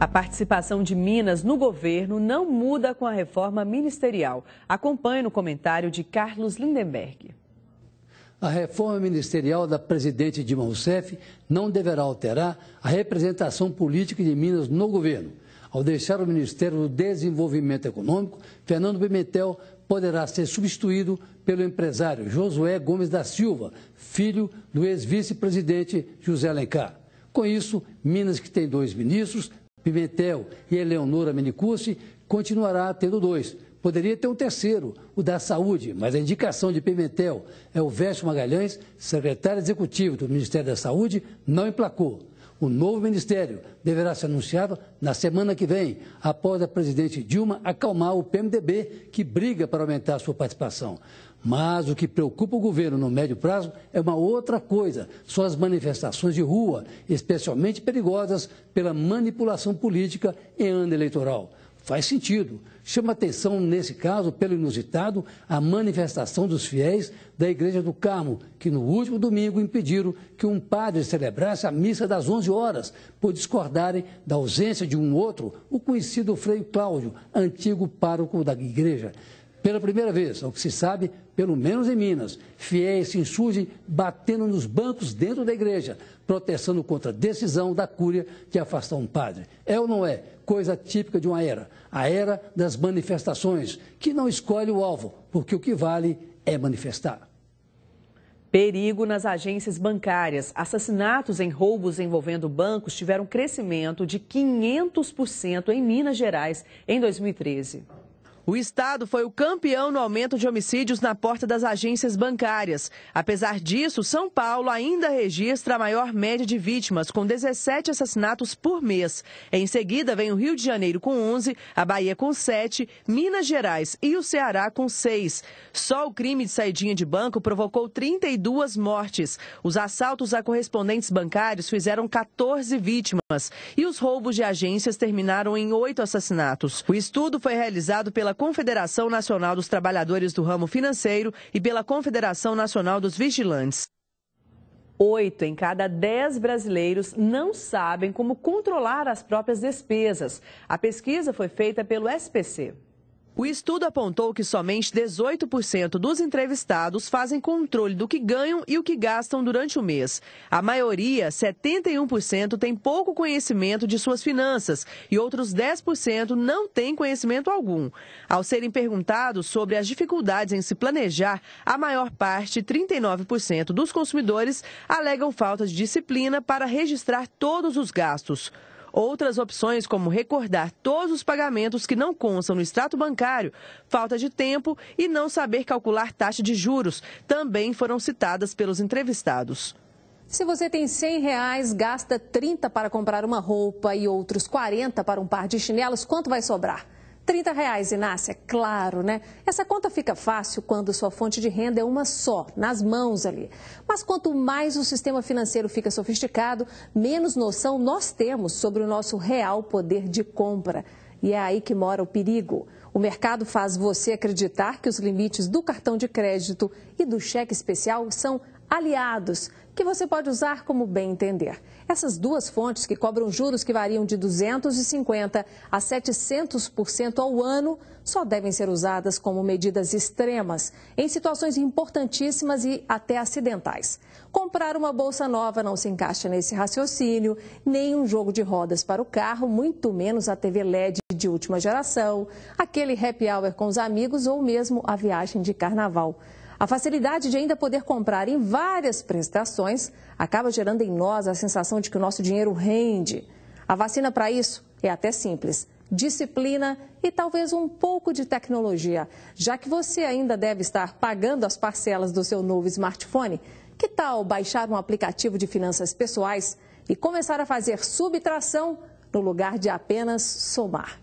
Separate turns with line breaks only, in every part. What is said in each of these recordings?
A participação de Minas no governo não muda com a reforma ministerial. Acompanhe no comentário de Carlos Lindenberg.
A reforma ministerial da presidente Dilma Rousseff não deverá alterar a representação política de Minas no governo. Ao deixar o Ministério do Desenvolvimento Econômico, Fernando Pimentel poderá ser substituído pelo empresário Josué Gomes da Silva, filho do ex-vice-presidente José Alencar. Com isso, Minas, que tem dois ministros, Pimentel e Eleonora Menicucci, continuará tendo dois. Poderia ter um terceiro, o da Saúde, mas a indicação de Pimentel é o Veste Magalhães, secretário executivo do Ministério da Saúde, não emplacou. O novo ministério deverá ser anunciado na semana que vem, após a presidente Dilma acalmar o PMDB, que briga para aumentar sua participação. Mas o que preocupa o governo no médio prazo é uma outra coisa: são as manifestações de rua, especialmente perigosas pela manipulação política em ano eleitoral. Faz sentido. Chama atenção, nesse caso, pelo inusitado, a manifestação dos fiéis da Igreja do Carmo, que no último domingo impediram que um padre celebrasse a missa das 11 horas, por discordarem da ausência de um outro, o conhecido Frei Cláudio, antigo pároco da igreja. Pela primeira vez, ao que se sabe, pelo menos em Minas, fiéis se insurgem batendo nos bancos dentro da igreja, protestando contra a decisão da cúria de afastar um padre. É ou não é? Coisa típica de uma era, a era das manifestações, que não escolhe o alvo, porque o que vale é manifestar.
Perigo nas agências bancárias. Assassinatos em roubos envolvendo bancos tiveram crescimento de 500% em Minas Gerais em 2013. O Estado foi o campeão no aumento de homicídios na porta das agências bancárias. Apesar disso, São Paulo ainda registra a maior média de vítimas, com 17 assassinatos por mês. Em seguida, vem o Rio de Janeiro com 11, a Bahia com 7, Minas Gerais e o Ceará com 6. Só o crime de saidinha de banco provocou 32 mortes. Os assaltos a correspondentes bancários fizeram 14 vítimas e os roubos de agências terminaram em 8 assassinatos. O estudo foi realizado pela pela Confederação Nacional dos Trabalhadores do Ramo Financeiro e pela Confederação Nacional dos Vigilantes. Oito em cada dez brasileiros não sabem como controlar as próprias despesas. A pesquisa foi feita pelo SPC. O estudo apontou que somente 18% dos entrevistados fazem controle do que ganham e o que gastam durante o mês. A maioria, 71%, tem pouco conhecimento de suas finanças e outros 10% não têm conhecimento algum. Ao serem perguntados sobre as dificuldades em se planejar, a maior parte, 39% dos consumidores, alegam falta de disciplina para registrar todos os gastos. Outras opções, como recordar todos os pagamentos que não constam no extrato bancário, falta de tempo e não saber calcular taxa de juros, também foram citadas pelos entrevistados.
Se você tem 100 reais, gasta 30 para comprar uma roupa e outros 40 para um par de chinelos, quanto vai sobrar? 30 reais, Inácia, é claro, né? Essa conta fica fácil quando sua fonte de renda é uma só, nas mãos ali. Mas quanto mais o sistema financeiro fica sofisticado, menos noção nós temos sobre o nosso real poder de compra. E é aí que mora o perigo. O mercado faz você acreditar que os limites do cartão de crédito e do cheque especial são aliados, que você pode usar como bem entender. Essas duas fontes que cobram juros que variam de 250 a 700% ao ano só devem ser usadas como medidas extremas, em situações importantíssimas e até acidentais. Comprar uma bolsa nova não se encaixa nesse raciocínio, nem um jogo de rodas para o carro, muito menos a TV LED de última geração, aquele happy hour com os amigos ou mesmo a viagem de carnaval. A facilidade de ainda poder comprar em várias prestações acaba gerando em nós a sensação de que o nosso dinheiro rende. A vacina para isso é até simples. Disciplina e talvez um pouco de tecnologia. Já que você ainda deve estar pagando as parcelas do seu novo smartphone, que tal baixar um aplicativo de finanças pessoais e começar a fazer subtração no lugar de apenas somar?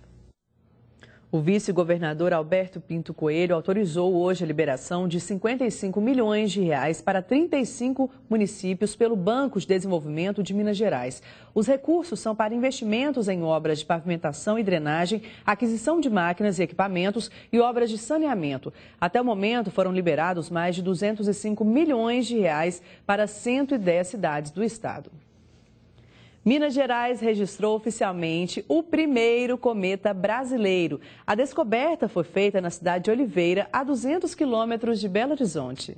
O vice-governador Alberto Pinto Coelho autorizou hoje a liberação de 55 milhões de reais para 35 municípios pelo Banco de Desenvolvimento de Minas Gerais. Os recursos são para investimentos em obras de pavimentação e drenagem, aquisição de máquinas e equipamentos e obras de saneamento. Até o momento foram liberados mais de 205 milhões de reais para 110 cidades do estado. Minas Gerais registrou oficialmente o primeiro cometa brasileiro. A descoberta foi feita na cidade de Oliveira, a 200 quilômetros de Belo Horizonte.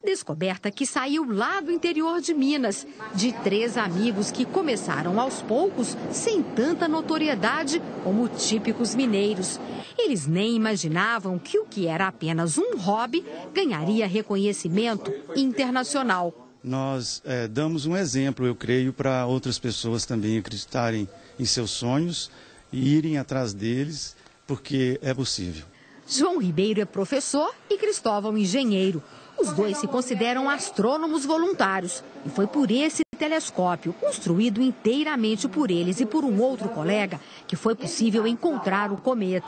Descoberta que saiu lá do interior de Minas, de três amigos que começaram aos poucos, sem tanta notoriedade como típicos mineiros. Eles nem imaginavam que o que era apenas um hobby ganharia reconhecimento internacional
nós é, damos um exemplo, eu creio, para outras pessoas também acreditarem em seus sonhos e irem atrás deles, porque é possível.
João Ribeiro é professor e Cristóvão engenheiro. Os dois se consideram astrônomos voluntários e foi por esse telescópio, construído inteiramente por eles e por um outro colega, que foi possível encontrar o cometa.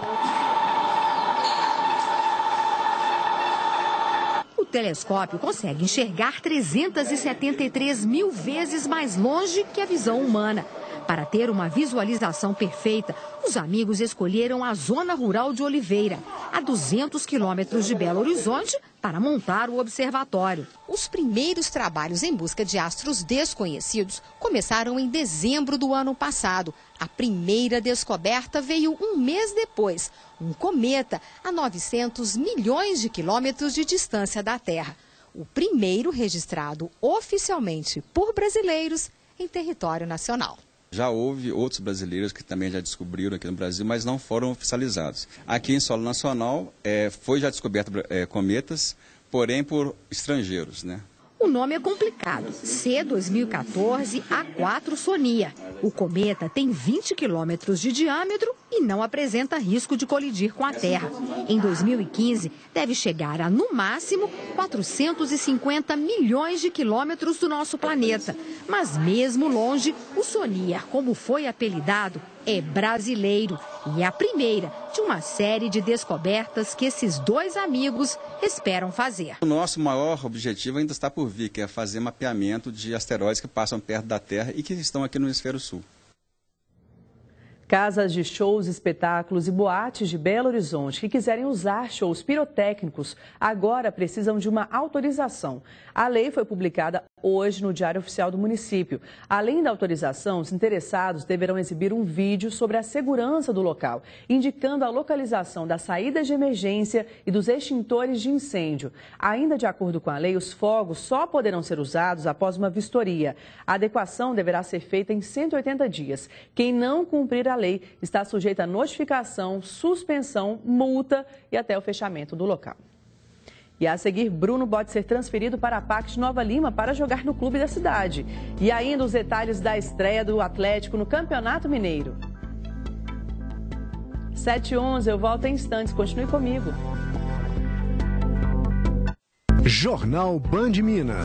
telescópio consegue enxergar 373 mil vezes mais longe que a visão humana. Para ter uma visualização perfeita, os amigos escolheram a zona rural de Oliveira a 200 quilômetros de Belo Horizonte, para montar o observatório. Os primeiros trabalhos em busca de astros desconhecidos começaram em dezembro do ano passado. A primeira descoberta veio um mês depois, um cometa a 900 milhões de quilômetros de distância da Terra. O primeiro registrado oficialmente por brasileiros em território nacional. Já houve outros brasileiros que também já descobriram aqui no Brasil, mas não foram oficializados. Aqui em solo nacional, é, foi já descoberto é, cometas, porém por estrangeiros, né? O nome é complicado. C2014 A4 Sonia. O cometa tem 20 quilômetros de diâmetro e não apresenta risco de colidir com a Terra. Em 2015, deve chegar a, no máximo, 450 milhões de quilômetros do nosso planeta. Mas, mesmo longe, o Sonia, como foi apelidado, é brasileiro e é a primeira de uma série de descobertas que esses dois amigos esperam fazer. O nosso maior objetivo ainda está por vir, que é fazer mapeamento de asteroides que passam perto da Terra e que estão aqui no hemisfério sul.
Casas de shows, espetáculos e boates de Belo Horizonte que quiserem usar shows pirotécnicos agora precisam de uma autorização. A lei foi publicada hoje no Diário Oficial do Município. Além da autorização, os interessados deverão exibir um vídeo sobre a segurança do local, indicando a localização das saídas de emergência e dos extintores de incêndio. Ainda de acordo com a lei, os fogos só poderão ser usados após uma vistoria. A adequação deverá ser feita em 180 dias. Quem não cumprir a lei está sujeito a notificação, suspensão, multa e até o fechamento do local. E a seguir, Bruno pode ser transferido para a PAC de Nova Lima para jogar no clube da cidade. E ainda os detalhes da estreia do Atlético no Campeonato Mineiro. 7 11 eu volto em instantes. Continue comigo.
Jornal Band Minas.